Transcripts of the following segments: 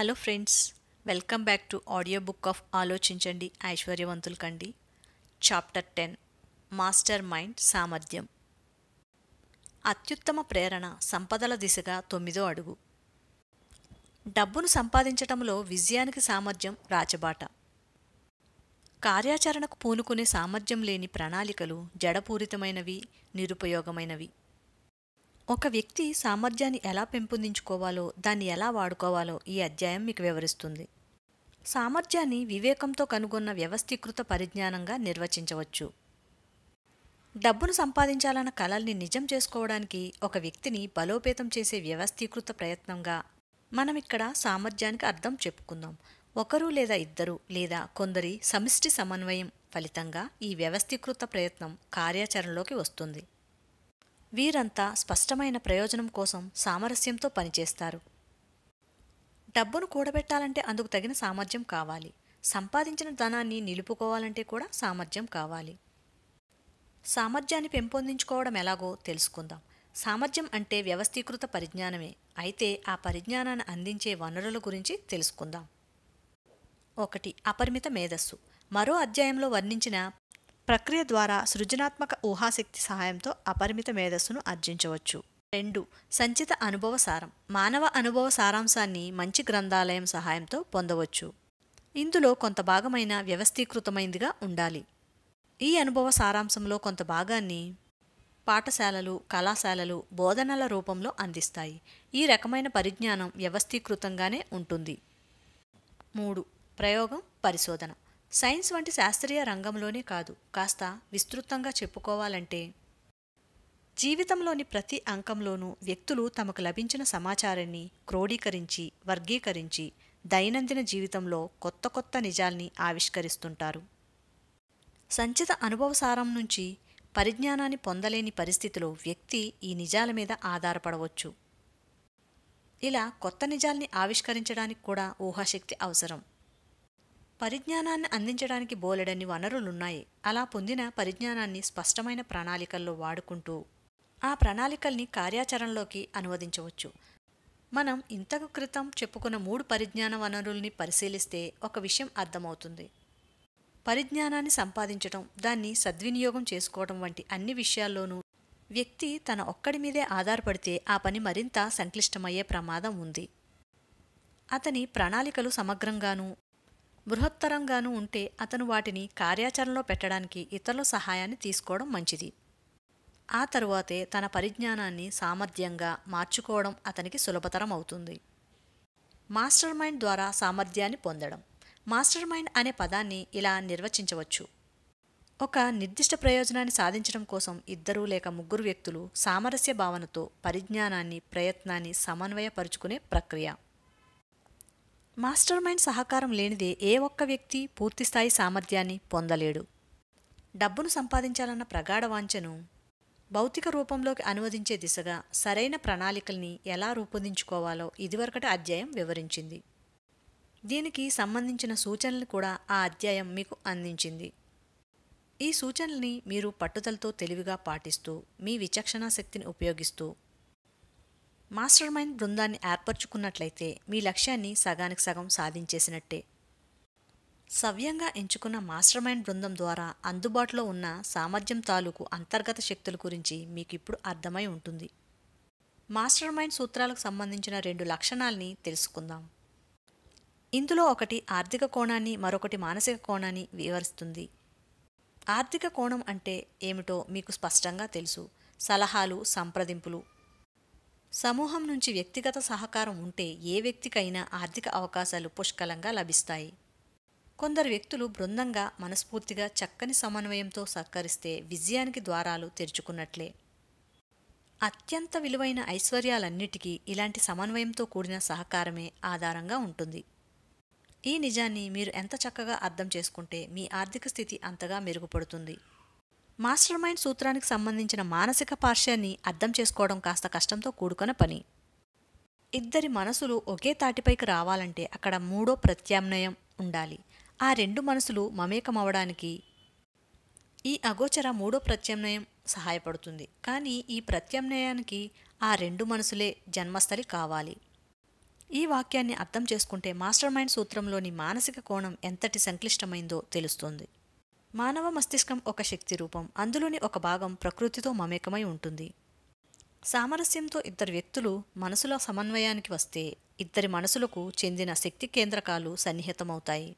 hello friends welcome back to audio book of ఆలోచించండి ఐశ్వర్యవంతులు కండి చాప్టర్ టెన్ మాస్టర్ మైండ్ సామర్థ్యం అత్యుత్తమ ప్రేరణ సంపదల దిశగా తొమ్మిదో అడుగు డబ్బును సంపాదించటంలో విజయానికి సామర్థ్యం రాచబాట కార్యాచరణకు పూనుకునే సామర్థ్యం లేని ప్రణాళికలు జడపూరితమైనవి నిరుపయోగమైనవి ఒక వ్యక్తి సామర్థ్యాన్ని ఎలా పెంపొందించుకోవాలో దాన్ని ఎలా వాడుకోవాలో ఈ అధ్యాయం మీకు వివరిస్తుంది సామర్థ్యాన్ని వివేకంతో కనుగొన్న వ్యవస్థీకృత పరిజ్ఞానంగా నిర్వచించవచ్చు డబ్బును సంపాదించాలన్న కళల్ని నిజం చేసుకోవడానికి ఒక వ్యక్తిని బలోపేతం చేసే వ్యవస్థీకృత ప్రయత్నంగా మనం ఇక్కడ సామర్థ్యానికి అర్థం చెప్పుకుందాం ఒకరు లేదా ఇద్దరు లేదా కొందరి సమిష్టి సమన్వయం ఫలితంగా ఈ వ్యవస్థీకృత ప్రయత్నం కార్యాచరణలోకి వస్తుంది వీరంతా స్పష్టమైన ప్రయోజనం కోసం సామరస్యంతో పనిచేస్తారు డబ్బును కూడబెట్టాలంటే అందుకు తగిన సామర్థ్యం కావాలి సంపాదించిన ధనాన్ని నిలుపుకోవాలంటే కూడా సామర్థ్యం కావాలి సామర్థ్యాన్ని పెంపొందించుకోవడం ఎలాగో తెలుసుకుందాం సామర్థ్యం అంటే వ్యవస్థీకృత పరిజ్ఞానమే అయితే ఆ పరిజ్ఞానాన్ని అందించే వనరుల గురించి తెలుసుకుందాం ఒకటి అపరిమిత మేధస్సు మరో అధ్యాయంలో వర్ణించిన ప్రక్రియ ద్వారా సృజనాత్మక ఊహాశక్తి సహాయంతో అపరిమిత మేధస్సును ఆర్జించవచ్చు రెండు సంచిత అనుభవ సారం మానవ అనుభవ సారాంశాన్ని మంచి గ్రంథాలయం సహాయంతో పొందవచ్చు ఇందులో కొంత భాగమైన వ్యవస్థీకృతమైందిగా ఉండాలి ఈ అనుభవ సారాంశంలో కొంత భాగాన్ని పాఠశాలలు కళాశాలలు బోధనల రూపంలో అందిస్తాయి ఈ రకమైన పరిజ్ఞానం వ్యవస్థీకృతంగానే ఉంటుంది మూడు ప్రయోగం పరిశోధన సైన్స్ వంటి శాస్త్రీయ రంగంలోనే కాదు కాస్త విస్తృతంగా చెప్పుకోవాలంటే జీవితంలోని ప్రతి అంకంలోనూ వ్యక్తులు తమకు లభించిన సమాచారాన్ని క్రోడీకరించి వర్గీకరించి దైనందిన జీవితంలో కొత్త కొత్త నిజాల్ని ఆవిష్కరిస్తుంటారు సంచిత అనుభవసారం నుంచి పరిజ్ఞానాన్ని పొందలేని పరిస్థితిలో వ్యక్తి ఈ నిజాల మీద ఆధారపడవచ్చు ఇలా కొత్త నిజాల్ని ఆవిష్కరించడానికి కూడా ఊహాశక్తి అవసరం పరిజ్ఞానాన్ని అందించడానికి బోలెడన్ని వనరులున్నాయి అలా పొందిన పరిజ్ఞానాన్ని స్పష్టమైన ప్రణాళికల్లో వాడుకుంటూ ఆ ప్రణాళికల్ని కార్యాచరణలోకి అనువదించవచ్చు మనం ఇంతకు క్రితం చెప్పుకున్న మూడు పరిజ్ఞాన వనరుల్ని పరిశీలిస్తే ఒక విషయం అర్థమవుతుంది పరిజ్ఞానాన్ని సంపాదించడం దాన్ని సద్వినియోగం చేసుకోవడం వంటి అన్ని విషయాల్లోనూ వ్యక్తి తన ఒక్కడి మీదే ఆధారపడితే ఆ పని మరింత సంక్లిష్టమయ్యే ప్రమాదం ఉంది అతని ప్రణాళికలు సమగ్రంగానూ బృహత్తరంగానూ ఉంటే అతను వాటిని కార్యాచరణలో పెట్టడానికి ఇతరుల సహాయాన్ని తీసుకోవడం మంచిది ఆ తరువాతే తన పరిజ్ఞానాన్ని సామర్థ్యంగా మార్చుకోవడం అతనికి సులభతరం అవుతుంది మాస్టర్ మైండ్ ద్వారా సామర్థ్యాన్ని పొందడం మాస్టర్ మైండ్ అనే పదాన్ని ఇలా నిర్వచించవచ్చు ఒక నిర్దిష్ట ప్రయోజనాన్ని సాధించడం కోసం ఇద్దరు లేక ముగ్గురు వ్యక్తులు సామరస్య భావనతో పరిజ్ఞానాన్ని ప్రయత్నాన్ని సమన్వయపరుచుకునే ప్రక్రియ మాస్టర్ మైండ్ సహకారం లేనిదే ఏ ఒక్క వ్యక్తి పూర్తిస్థాయి సామర్థ్యాన్ని పొందలేడు డబ్బును సంపాదించాలన్న ప్రగాఢ వాంఛను భౌతిక రూపంలోకి అనువదించే దిశగా సరైన ప్రణాళికల్ని ఎలా రూపొందించుకోవాలో ఇదివరకటి అధ్యాయం వివరించింది దీనికి సంబంధించిన సూచనలు కూడా ఆ అధ్యాయం మీకు అందించింది ఈ సూచనల్ని మీరు పట్టుదలతో తెలివిగా పాటిస్తూ మీ విచక్షణా శక్తిని ఉపయోగిస్తూ మాస్టర్ మైండ్ బృందాన్ని ఏర్పరచుకున్నట్లయితే మీ లక్ష్యాన్ని సగానికి సగం సాధించేసినట్టే సవ్యంగా ఎంచుకున్న మాస్టర్ మైండ్ బృందం ద్వారా అందుబాటులో ఉన్న సామర్థ్యం తాలూకు అంతర్గత శక్తుల గురించి మీకు ఇప్పుడు అర్థమై ఉంటుంది మాస్టర్ మైండ్ సూత్రాలకు సంబంధించిన రెండు లక్షణాల్ని తెలుసుకుందాం ఇందులో ఒకటి ఆర్థిక కోణాన్ని మరొకటి మానసిక కోణాన్ని వివరిస్తుంది ఆర్థిక కోణం అంటే ఏమిటో మీకు స్పష్టంగా తెలుసు సలహాలు సంప్రదింపులు సమూహం నుంచి వ్యక్తిగత సహకారం ఉంటే ఏ వ్యక్తికైనా ఆర్థిక అవకాశాలు పుష్కలంగా లభిస్తాయి కొందరు వ్యక్తులు బృందంగా మనస్ఫూర్తిగా చక్కని సమన్వయంతో సహకరిస్తే విజయానికి ద్వారాలు తెరుచుకున్నట్లే అత్యంత విలువైన ఐశ్వర్యాలన్నిటికీ ఇలాంటి సమన్వయంతో కూడిన సహకారమే ఆధారంగా ఉంటుంది ఈ నిజాన్ని మీరు ఎంత చక్కగా అర్థం చేసుకుంటే మీ ఆర్థిక స్థితి అంతగా మెరుగుపడుతుంది మాస్టర్ మైండ్ సూత్రానికి సంబంధించిన మానసిక పార్శ్వాన్ని అర్థం చేసుకోవడం కాస్త కష్టంతో కూడుకున్న పని ఇద్దరి మనసులు ఒకే తాటిపైకి రావాలంటే అక్కడ మూడో ప్రత్యామ్నాయం ఉండాలి ఆ రెండు మనసులు మమేకమవడానికి ఈ అగోచర మూడో ప్రత్యామ్నాయం సహాయపడుతుంది కానీ ఈ ప్రత్యామ్నాయానికి ఆ రెండు మనసులే జన్మస్థలి కావాలి ఈ వాక్యాన్ని అర్థం చేసుకుంటే మాస్టర్ మైండ్ సూత్రంలోని మానసిక కోణం ఎంతటి సంక్లిష్టమైందో తెలుస్తుంది మానవ మస్తిష్కం ఒక శక్తి రూపం అందులోని ఒక భాగం ప్రకృతితో మమేకమై ఉంటుంది సామరస్యంతో ఇద్దరు వ్యక్తులు మనసుల సమన్వయానికి వస్తే ఇద్దరి మనసులకు చెందిన శక్తి కేంద్రకాలు సన్నిహితమవుతాయి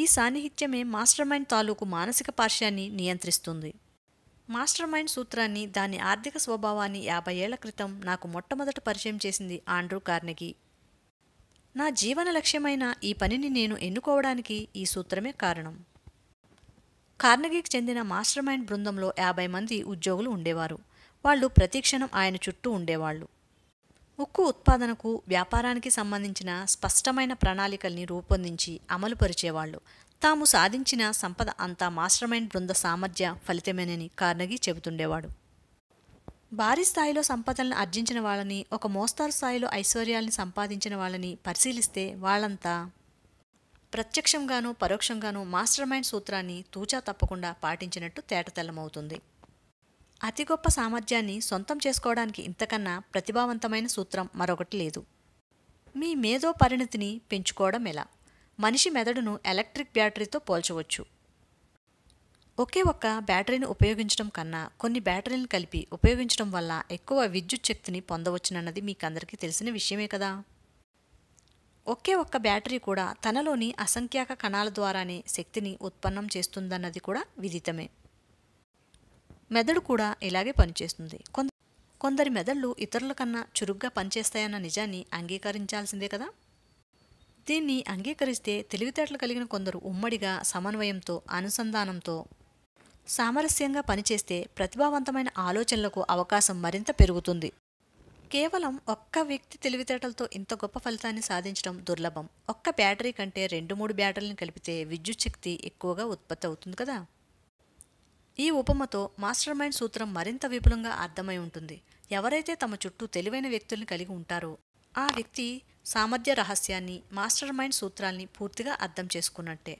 ఈ సాన్నిహిత్యమే మాస్టర్ మైండ్ తాలూకు మానసిక పార్శ్యాన్ని నియంత్రిస్తుంది మాస్టర్ మైండ్ సూత్రాన్ని దాని ఆర్థిక స్వభావాన్ని యాభై ఏళ్ల క్రితం నాకు మొట్టమొదట పరిచయం చేసింది ఆండ్రూ కార్నెగీ నా జీవన లక్ష్యమైన ఈ పనిని నేను ఎన్నుకోవడానికి ఈ సూత్రమే కారణం కార్నగీకి చెందిన మాస్టర్ మైండ్ బృందంలో యాభై మంది ఉద్యోగులు ఉండేవారు వాళ్ళు ప్రతిక్షణం ఆయన చుట్టూ ఉండేవాళ్ళు ఉక్కు ఉత్పాదనకు వ్యాపారానికి సంబంధించిన స్పష్టమైన ప్రణాళికల్ని రూపొందించి అమలుపరిచేవాళ్ళు తాము సాధించిన సంపద అంతా మాస్టర్ మైండ్ బృంద సామర్థ్య ఫలితమేనని కార్నగీ చెబుతుండేవాడు భారీ స్థాయిలో సంపదలను ఆర్జించిన వాళ్ళని ఒక మోస్తారు స్థాయిలో ఐశ్వర్యాల్ని సంపాదించిన వాళ్ళని పరిశీలిస్తే వాళ్ళంతా ప్రత్యక్షంగానూ పరోక్షంగానూ మాస్టర్ మైండ్ సూత్రాన్ని తూచా తప్పకుండా పాటించినట్టు తేటతెల్లమవుతుంది అతి గొప్ప సామర్థ్యాన్ని సొంతం చేసుకోవడానికి ఇంతకన్నా ప్రతిభావంతమైన సూత్రం మరొకటి లేదు మీ మేధో పరిణతిని పెంచుకోవడం ఎలా మనిషి మెదడును ఎలక్ట్రిక్ బ్యాటరీతో పోల్చవచ్చు ఒకే ఒక్క బ్యాటరీని ఉపయోగించడం కన్నా కొన్ని బ్యాటరీలను కలిపి ఉపయోగించడం వల్ల ఎక్కువ విద్యుత్ శక్తిని పొందవచ్చునన్నది మీకందరికీ తెలిసిన విషయమే కదా ఒకే ఒక్క బ్యాటరీ కూడా తనలోని అసంఖ్యాక కణాల ద్వారానే శక్తిని ఉత్పన్నం చేస్తుందన్నది కూడా విదితమే మెదడు కూడా ఇలాగే పనిచేస్తుంది కొంత కొందరి మెదళ్ళు ఇతరుల కన్నా చురుగ్గా పనిచేస్తాయన్న నిజాన్ని అంగీకరించాల్సిందే కదా దీన్ని అంగీకరిస్తే తెలివితేటలు కలిగిన కొందరు ఉమ్మడిగా సమన్వయంతో అనుసంధానంతో సామరస్యంగా పనిచేస్తే ప్రతిభావంతమైన ఆలోచనలకు అవకాశం మరింత పెరుగుతుంది కేవలం ఒక్క వ్యక్తి తెలివితేటలతో ఇంత గొప్ప ఫలితాన్ని సాధించడం దుర్లభం ఒక్క బ్యాటరీ కంటే రెండు మూడు బ్యాటరీలను కలిపితే విద్యుత్ శక్తి ఎక్కువగా ఉత్పత్తి అవుతుంది కదా ఈ ఉపమతో మాస్టర్ మైండ్ సూత్రం మరింత విపులంగా అర్థమై ఉంటుంది ఎవరైతే తమ చుట్టూ తెలివైన వ్యక్తుల్ని కలిగి ఉంటారో ఆ వ్యక్తి సామర్థ్య రహస్యాన్ని మాస్టర్ మైండ్ సూత్రాల్ని పూర్తిగా అర్థం చేసుకున్నట్టే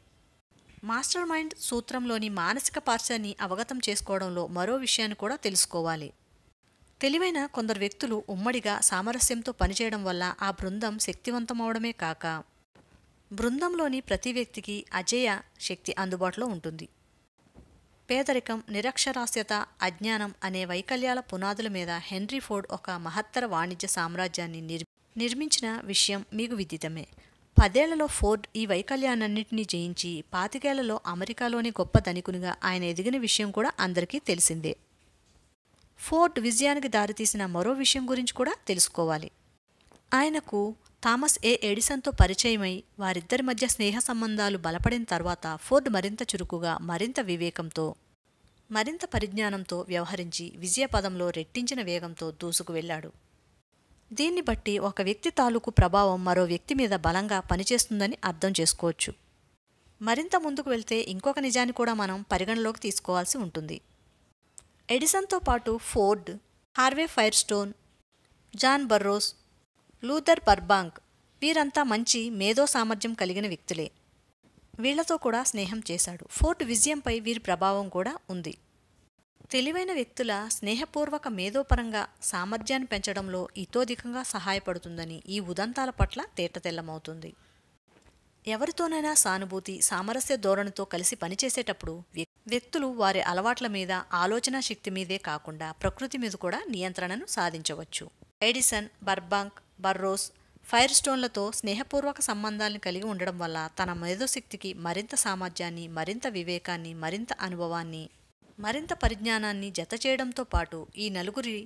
మాస్టర్ మైండ్ సూత్రంలోని మానసిక పార్శ్వాన్ని అవగతం చేసుకోవడంలో మరో విషయాన్ని కూడా తెలుసుకోవాలి తెలివైన కొందరు వ్యక్తులు ఉమ్మడిగా సామరస్యంతో పనిచేయడం వల్ల ఆ బృందం శక్తివంతమవడమే కాక బృందంలోని ప్రతి వ్యక్తికి అజేయ శక్తి అందుబాటులో ఉంటుంది పేదరికం నిరక్షరాస్యత అజ్ఞానం అనే వైకల్యాల పునాదుల మీద హెన్రీ ఫోర్డ్ ఒక మహత్తర వాణిజ్య సామ్రాజ్యాన్ని నిర్మించిన విషయం మీకు విదితమే పదేళ్లలో ఫోర్డ్ ఈ వైకల్యాన్నింటినీ జయించి పాతికేళ్లలో అమెరికాలోని గొప్ప ధనికునిగా ఆయన ఎదిగిన విషయం కూడా అందరికీ తెలిసిందే ఫోర్ట్ విజయానికి దారితీసిన మరో విషయం గురించి కూడా తెలుసుకోవాలి ఆయనకు థామస్ ఏ ఎడిసన్తో పరిచయమై వారిద్దరి మధ్య స్నేహ సంబంధాలు బలపడిన తర్వాత ఫోర్డ్ మరింత చురుకుగా మరింత వివేకంతో మరింత పరిజ్ఞానంతో వ్యవహరించి విజయపదంలో రెట్టించిన వేగంతో దూసుకు వెళ్ళాడు దీన్ని బట్టి ఒక వ్యక్తి తాలూకు ప్రభావం మరో వ్యక్తి మీద బలంగా పనిచేస్తుందని అర్థం చేసుకోవచ్చు మరింత ముందుకు వెళ్తే ఇంకొక నిజాన్ని కూడా మనం పరిగణలోకి తీసుకోవాల్సి ఉంటుంది ఎడిసన్తో పాటు Ford Harvey Firestone John Burroughs Luther Burbank వీరంతా మంచి మేధో సామర్థ్యం కలిగిన వ్యక్తులే వీళ్లతో కూడా స్నేహం చేశాడు ఫోర్ట్ విజయంపై వీరి ప్రభావం కూడా ఉంది తెలివైన వ్యక్తుల స్నేహపూర్వక మేధోపరంగా సామర్థ్యాన్ని పెంచడంలో ఇతోధికంగా సహాయపడుతుందని ఈ ఉదంతాల పట్ల తేటతెల్లమవుతుంది ఎవరితోనైనా సానుభూతి సామరస్య ధోరణితో కలిసి పనిచేసేటప్పుడు వ్యక్తులు వారి అలవాట్ల మీద ఆలోచన శక్తి మీదే కాకుండా ప్రకృతి మీద కూడా నియంత్రణను సాధించవచ్చు ఎడిసన్ బర్బాంక్ బర్రోస్ ఫైర్ స్టోన్లతో స్నేహపూర్వక సంబంధాలను కలిగి ఉండడం వల్ల తన మేధోశక్తికి మరింత సామర్థ్యాన్ని మరింత వివేకాన్ని మరింత అనుభవాన్ని మరింత పరిజ్ఞానాన్ని జత చేయడంతో పాటు ఈ నలుగురి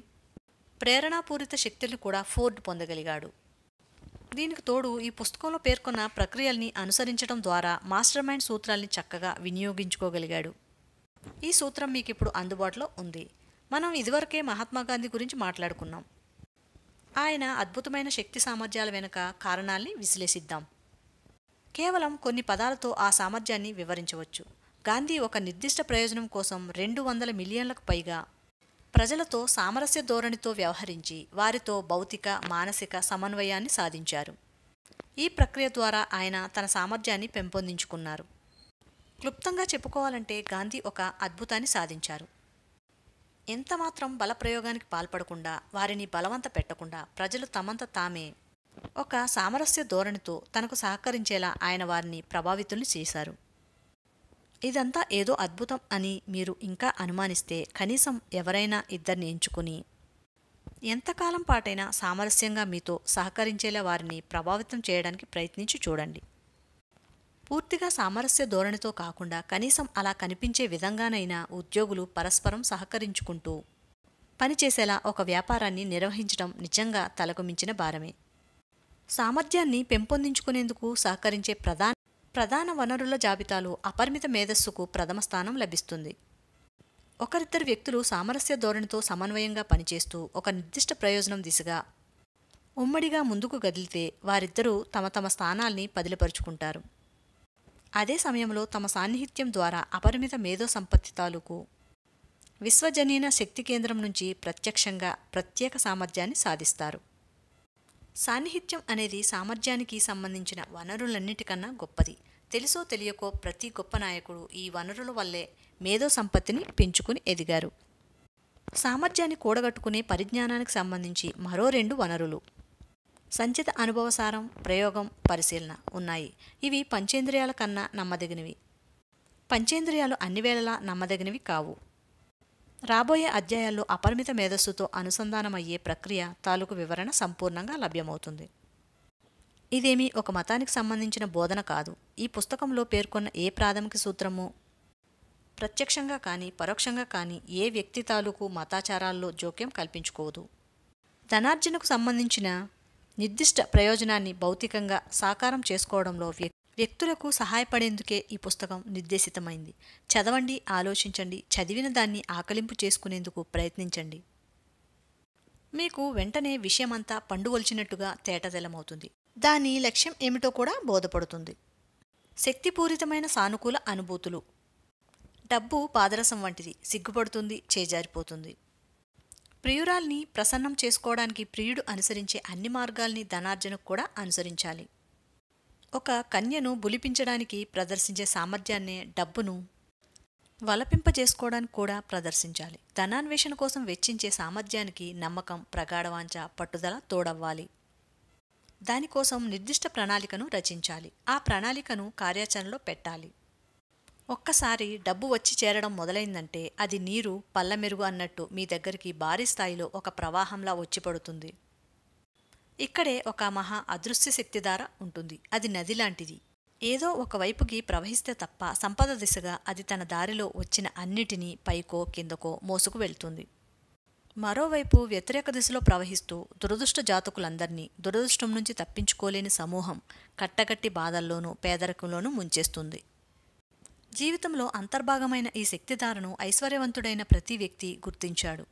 ప్రేరణాపూరిత శక్తులు కూడా ఫోర్డ్ పొందగలిగాడు దీనికి తోడు ఈ పుస్తకంలో పేర్కొన్న ప్రక్రియల్ని అనుసరించడం ద్వారా మాస్టర్ మైండ్ సూత్రాల్ని చక్కగా వినియోగించుకోగలిగాడు ఈ సూత్రం మీకు ఇప్పుడు అందుబాటులో ఉంది మనం ఇదివరకే మహాత్మాగాంధీ గురించి మాట్లాడుకున్నాం ఆయన అద్భుతమైన శక్తి సామర్థ్యాల వెనుక కారణాల్ని విశ్లేషిద్దాం కేవలం కొన్ని పదాలతో ఆ సామర్థ్యాన్ని వివరించవచ్చు గాంధీ ఒక నిర్దిష్ట ప్రయోజనం కోసం రెండు వందల మిలియన్లకు పైగా ప్రజలతో సామరస్య ధోరణితో వ్యవహరించి వారితో భౌతిక మానసిక సమన్వయాన్ని సాధించారు ఈ ప్రక్రియ ద్వారా ఆయన తన సామర్థ్యాన్ని పెంపొందించుకున్నారు క్లుప్తంగా చెప్పుకోవాలంటే గాంధీ ఒక అద్భుతాన్ని సాధించారు ఎంతమాత్రం బలప్రయోగానికి పాల్పడకుండా వారిని బలవంత పెట్టకుండా ప్రజలు తమంత తామే ఒక సామరస్య ధోరణితో తనకు సహకరించేలా ఆయన వారిని ప్రభావితుల్ని చేశారు ఇదంతా ఏదో అద్భుతం అని మీరు ఇంకా అనుమానిస్తే కనీసం ఎవరైనా ఇద్దరిని ఎంచుకుని ఎంతకాలం పాటైనా సామరస్యంగా మీతో సహకరించేలా వారిని ప్రభావితం చేయడానికి ప్రయత్నించి చూడండి పూర్తిగా సామరస్య ధోరణితో కాకుండా కనీసం అలా కనిపించే విధంగానైనా ఉద్యోగులు పరస్పరం సహకరించుకుంటూ పనిచేసేలా ఒక వ్యాపారాన్ని నిర్వహించడం నిజంగా తలకు మించిన భారమే సామర్థ్యాన్ని పెంపొందించుకునేందుకు సహకరించే ప్రధాన ప్రధాన వనరుల జాబితాలో అపరిమిత మేధస్సుకు ప్రథమ స్థానం లభిస్తుంది ఒకరిద్దరు వ్యక్తులు సామరస్య ధోరణితో సమన్వయంగా పనిచేస్తూ ఒక నిర్దిష్ట ప్రయోజనం దిశగా ఉమ్మడిగా ముందుకు కదిలితే వారిద్దరూ తమ తమ స్థానాల్ని పదిలిపరుచుకుంటారు అదే సమయంలో తమ సాన్నిహిత్యం ద్వారా అపరిమిత మేధో సంపత్తి తాలూకు విశ్వజనీన శక్తి కేంద్రం నుంచి ప్రత్యక్షంగా ప్రత్యేక సామర్థ్యాన్ని సాధిస్తారు సాన్నిహిత్యం అనేది సామర్థ్యానికి సంబంధించిన వనరులన్నిటికన్నా గొప్పది తెలుసో తెలియకో ప్రతి గొప్ప నాయకుడు ఈ వనరుల వల్లే మేధో సంపత్తిని పెంచుకుని ఎదిగారు సామర్థ్యాన్ని కూడగట్టుకునే పరిజ్ఞానానికి సంబంధించి మరో రెండు వనరులు సంచిత అనుభవసారం ప్రయోగం పరిశీలన ఉన్నాయి ఇవి పంచేంద్రియాల కన్నా నమ్మదగినవి పంచేంద్రియాలు అన్ని వేళలా నమ్మదగినవి కావు రాబోయే అధ్యాయాల్లో అపరిమిత మేధస్సుతో అనుసంధానమయ్యే ప్రక్రియ తాలూకు వివరణ సంపూర్ణంగా లభ్యమవుతుంది ఇదేమీ ఒక మతానికి సంబంధించిన బోధన కాదు ఈ పుస్తకంలో పేర్కొన్న ఏ ప్రాథమిక సూత్రము ప్రత్యక్షంగా కానీ పరోక్షంగా కానీ ఏ వ్యక్తి తాలూకు మతాచారాల్లో జోక్యం కల్పించుకోదు ధనార్జనకు సంబంధించిన నిర్దిష్ట ప్రయోజనాన్ని భౌతికంగా సాకారం చేసుకోవడంలో వ్యక్తులకు సహాయపడేందుకే ఈ పుస్తకం నిర్దేశితమైంది చదవండి ఆలోచించండి చదివిన దాన్ని ఆకలింపు చేసుకునేందుకు ప్రయత్నించండి మీకు వెంటనే విషయమంతా పండుగొల్చినట్టుగా తేటదెలమవుతుంది దాని లక్ష్యం ఏమిటో కూడా బోధపడుతుంది శక్తిపూరితమైన సానుకూల అనుభూతులు డబ్బు పాదరసం వంటిది సిగ్గుపడుతుంది చేజారిపోతుంది ప్రియురాల్ని ప్రసన్నం చేసుకోవడానికి ప్రియుడు అనుసరించే అన్ని మార్గాల్ని ధనార్జనకు కూడా అనుసరించాలి ఒక కన్యను బులిపించడానికి ప్రదర్శించే సామర్థ్యాన్నే డబ్బును వలపింపజేసుకోవడానికి కూడా ప్రదర్శించాలి ధనాన్వేషణ కోసం వెచ్చించే సామర్థ్యానికి నమ్మకం ప్రగాఢవాంచ పట్టుదల తోడవ్వాలి దానికోసం నిర్దిష్ట ప్రణాళికను రచించాలి ఆ ప్రణాళికను కార్యాచరణలో పెట్టాలి ఒక్కసారి డబ్బు వచ్చి చేరడం మొదలైందంటే అది నీరు పల్లమెరుగు అన్నట్టు మీ దగ్గరికి భారీ స్థాయిలో ఒక ప్రవాహంలా వచ్చిపడుతుంది ఇక్కడే ఒక మహా అదృశ్య శక్తిధార ఉంటుంది అది నది లాంటిది ఏదో ఒకవైపుకి ప్రవహిస్తే తప్ప సంపద దిశగా అది తన దారిలో వచ్చిన అన్నిటినీ పైకో కిందకో మోసుకు వెళ్తుంది మరోవైపు వ్యతిరేక దిశలో ప్రవహిస్తూ దురదృష్ట జాతకులందరినీ దురదృష్టం నుంచి తప్పించుకోలేని సమూహం కట్టగట్టి బాధల్లోనూ పేదరికంలోనూ ముంచేస్తుంది జీవితంలో అంతర్భాగమైన ఈ శక్తిధారను ఐశ్వర్యవంతుడైన ప్రతి వ్యక్తి గుర్తించాడు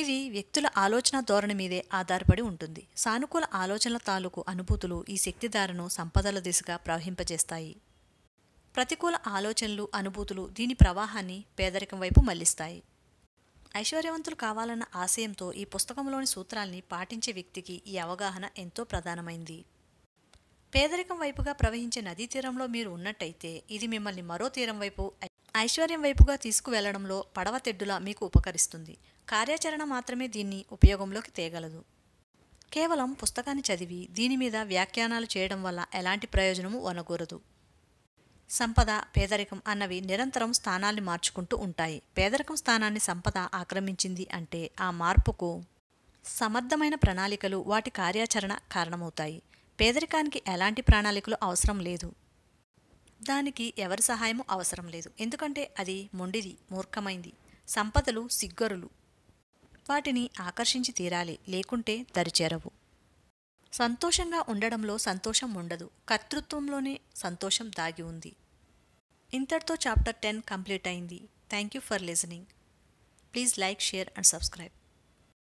ఇవి వ్యక్తుల ఆలోచన ధోరణి మీదే ఆధారపడి ఉంటుంది సానుకూల ఆలోచనల తాలూకు అనుభూతులు ఈ శక్తిధారను సంపదల దిశగా ప్రవహింపజేస్తాయి ప్రతికూల ఆలోచనలు అనుభూతులు దీని ప్రవాహాన్ని పేదరికం వైపు మళ్లిస్తాయి ఐశ్వర్యవంతులు కావాలన్న ఆశయంతో ఈ పుస్తకంలోని సూత్రాల్ని పాటించే వ్యక్తికి ఈ అవగాహన ఎంతో ప్రధానమైంది పేదరికం వైపుగా ప్రవహించే నదీ తీరంలో మీరు ఉన్నట్టయితే ఇది మిమ్మల్ని మరో తీరం వైపు ఐశ్వర్యం వైపుగా తీసుకువెళ్లడంలో పడవ తెడ్డులా మీకు ఉపకరిస్తుంది కార్యాచరణ మాత్రమే దీన్ని ఉపయోగంలోకి తేగలదు కేవలం పుస్తకాన్ని చదివి దీని మీద వ్యాఖ్యానాలు చేయడం వల్ల ఎలాంటి ప్రయోజనము వనగూరదు సంపద పేదరికం అన్నవి నిరంతరం స్థానాన్ని మార్చుకుంటూ ఉంటాయి పేదరికం స్థానాన్ని సంపద ఆక్రమించింది అంటే ఆ మార్పుకు సమర్థమైన ప్రణాళికలు వాటి కార్యాచరణ కారణమవుతాయి పేదరికానికి ఎలాంటి ప్రణాళికలు అవసరం లేదు దానికి ఎవరి సహాయము అవసరం లేదు ఎందుకంటే అది మొండిది మూర్ఖమైంది సంపదలు సిగ్గరులు వాటిని ఆకర్షించి తీరాలి లేకుంటే దరిచేరవు సంతోషంగా ఉండడంలో సంతోషం ఉండదు కర్తృత్వంలోనే సంతోషం దాగి ఉంది ఇంతటితో చాప్టర్ టెన్ కంప్లీట్ అయింది thank you for listening please like share and subscribe